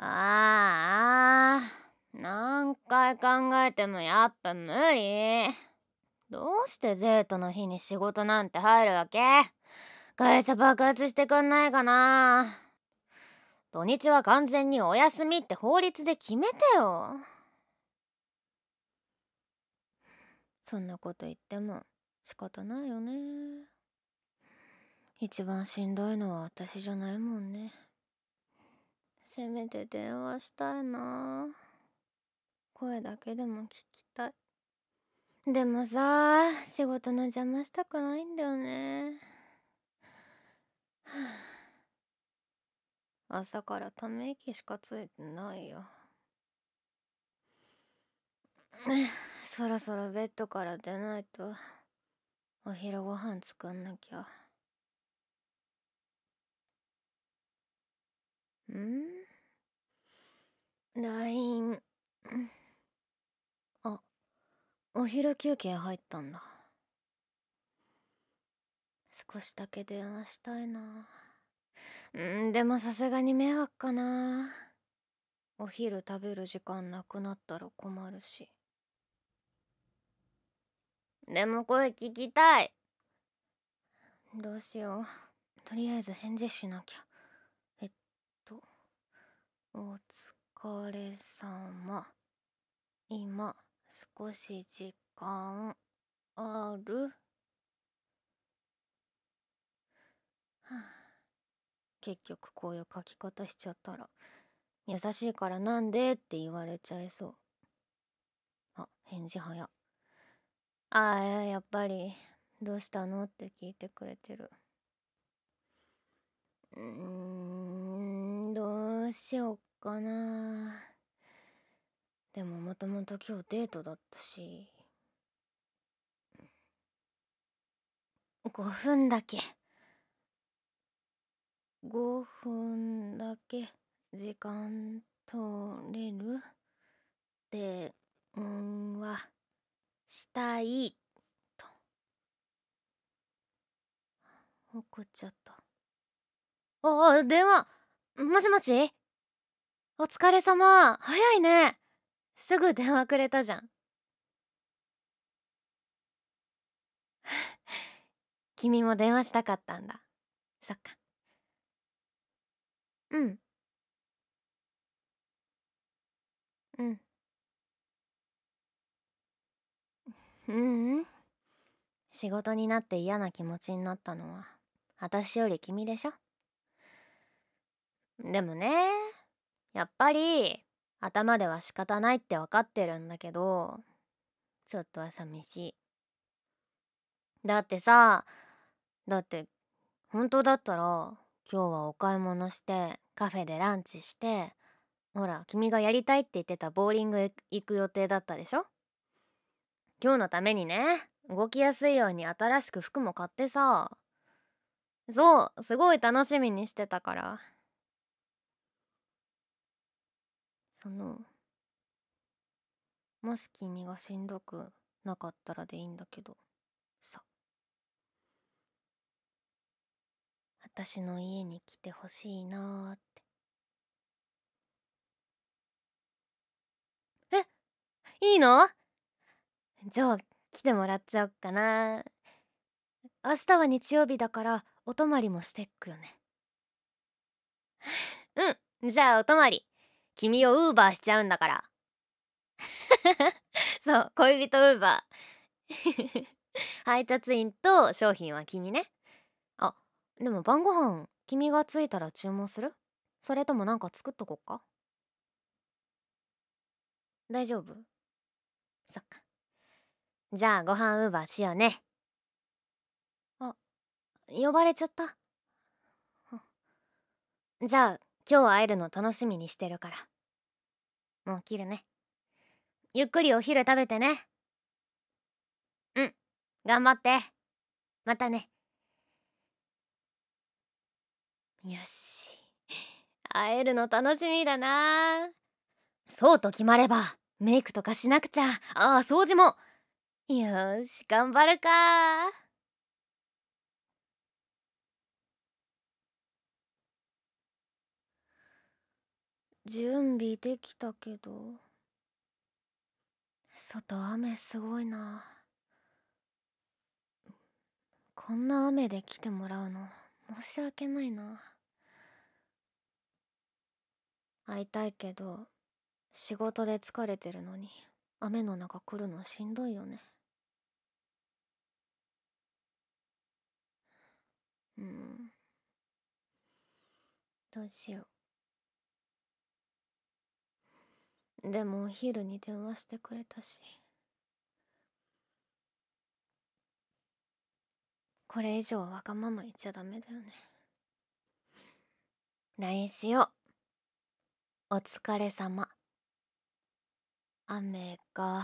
ああ何回考えてもやっぱ無理どうしてデートの日に仕事なんて入るわけ会社爆発してくんないかな土日は完全にお休みって法律で決めてよそんなこと言っても仕方ないよね一番しんどいのは私じゃないもんねせめて電話したいな声だけでも聞きたいでもさ仕事の邪魔したくないんだよね 朝からため息しかついてないよ そろそろベッドから出ないとお昼ご飯作んなきゃうん LINE あお昼休憩入ったんだ少しだけ電話したいなうんでもさすがに迷惑かなお昼食べる時間なくなったら困るしでも声聞きたいどうしようとりあえず返事しなきゃえっと大塚疲れ様。今、少し時間、あるはあ、結局こういう書き方しちゃったら、優しいからなんでって言われちゃいそう。あ、返事早。ああ、やっぱり、どうしたのって聞いてくれてる。うーん、どうしようかかなでももともと今日デートだったし5分だけ5分だけ時間取れる電話んはしたいと怒っちゃったあ電話もしもしお疲れ様早いねすぐ電話くれたじゃん 君も電話したかったんだそっかうんうんううん仕事になって嫌な気持ちになったのは私より君でしょでもねやっぱり頭では仕方ないって分かってるんだけどちょっとは寂しいだってさだって本当だったら今日はお買い物してカフェでランチしてほら君がやりたいって言ってたボーリング行く予定だったでしょ今日のためにね動きやすいように新しく服も買ってさそうすごい楽しみにしてたから。そのもし君がしんどくなかったらでいいんだけどさ私の家に来てほしいなーってえいいのじゃあ来てもらっちゃおっかな明日は日曜日だからお泊まりもしてっくよねうんじゃあお泊まり君をウーバーしちゃうんだから そう恋人ウーバー 配達員と商品は君ねあでも晩ご飯君が着いたら注文するそれともなんか作っとこっか大丈夫そっかじゃあご飯ウーバーしようねあ呼ばれちゃった じゃあ今日会えるの楽しみにしてるからもう切るねゆっくりお昼食べてねうん頑張ってまたねよし会えるの楽しみだなそうと決まればメイクとかしなくちゃああ掃除もよし頑張るか準備できたけど外雨すごいなこんな雨で来てもらうの申し訳ないな会いたいけど仕事で疲れてるのに雨の中来るのしんどいよねうんどうしようでもお昼に電話してくれたしこれ以上わがまま言っちゃダメだよね LINE しようお疲れ様雨が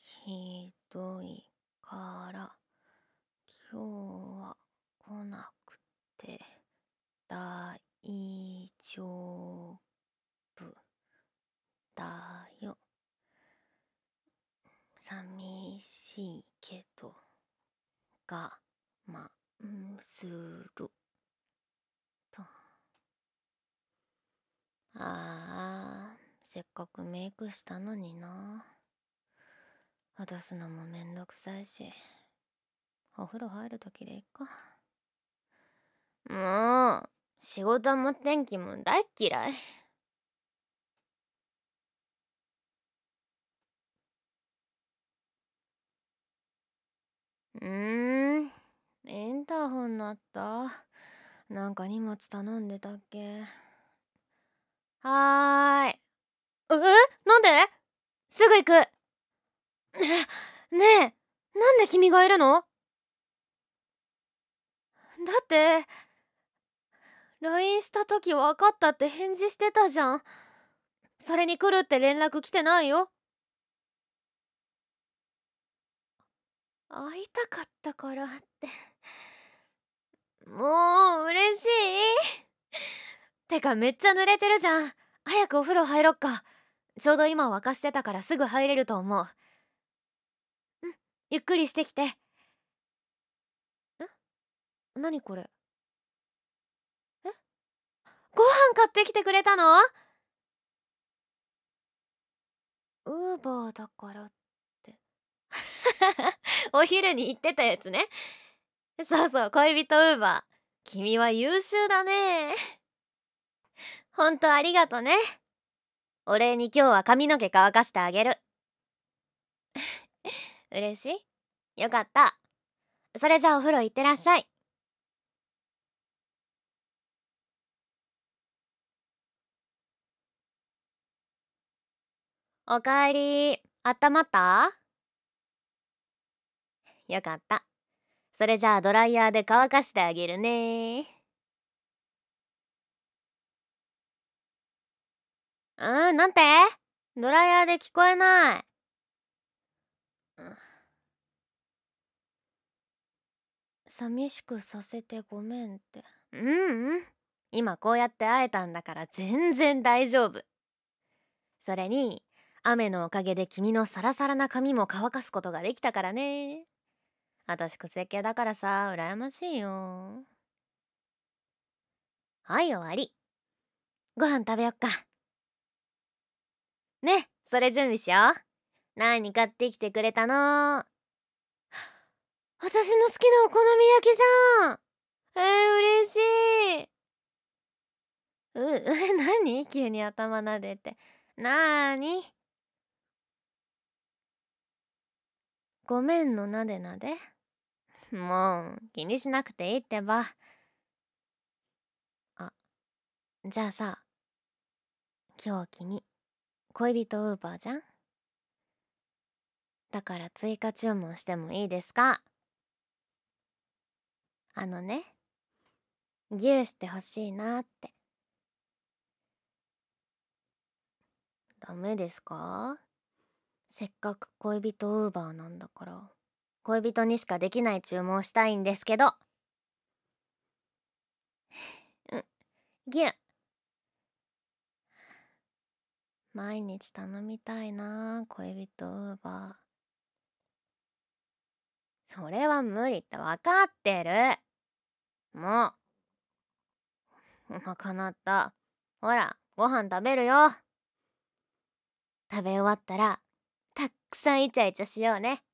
ひどいから今日は来なくて大丈夫だよ寂しいけど我慢するとああせっかくメイクしたのにな渡すのもめんどくさいしお風呂入る時でいっかもう仕事も天気も大っ嫌いんインターホンなったなんか荷物頼んでたっけはーいえなんですぐ行くねねえなんで君がいるのだって LINE した時分かったって返事してたじゃんそれに来るって連絡来てないよ会いたかったからってもう嬉しいてかめっちゃ濡れてるじゃん早くお風呂入ろっかちょうど今沸かしてたからすぐ入れると思ううんゆっくりしてきてん何これえご飯買ってきてくれたのウーバーだからって お昼に行ってたやつねそうそう恋人ウーバー君は優秀だねほんとありがとねお礼に今日は髪の毛乾かしてあげる嬉しいよかったそれじゃあお風呂行ってらっしゃいおかえりあったまったよかった。それじゃあドライヤーで乾かしてあげるねうん、なんてドライヤーで聞こえない。寂しくさせてごめんって。うん、うん。今こうやって会えたんだから全然大丈夫。それに、雨のおかげで君のサラサラな髪も乾かすことができたからね。私くせ系だからさ羨ましいよはい終わりご飯食べよっかねそれ準備しよう何買ってきてくれたの私の好きなお好み焼きじゃんえー、嬉しいう、え、何急に頭撫でて。なーにごめんのなでなで。もう気にしなくていいってばあじゃあさ今日君恋人ウーバーじゃんだから追加注文してもいいですかあのね牛してほしいなってダメですかせっかく恋人ウーバーなんだから恋人にしかできない注文したいんですけど。うん、ぎゅ。毎日頼みたいな恋人ウーバー。それは無理って分かってる。もう。お腹鳴った。ほら、ご飯食べるよ。食べ終わったら、たっくさんイチャイチャしようね。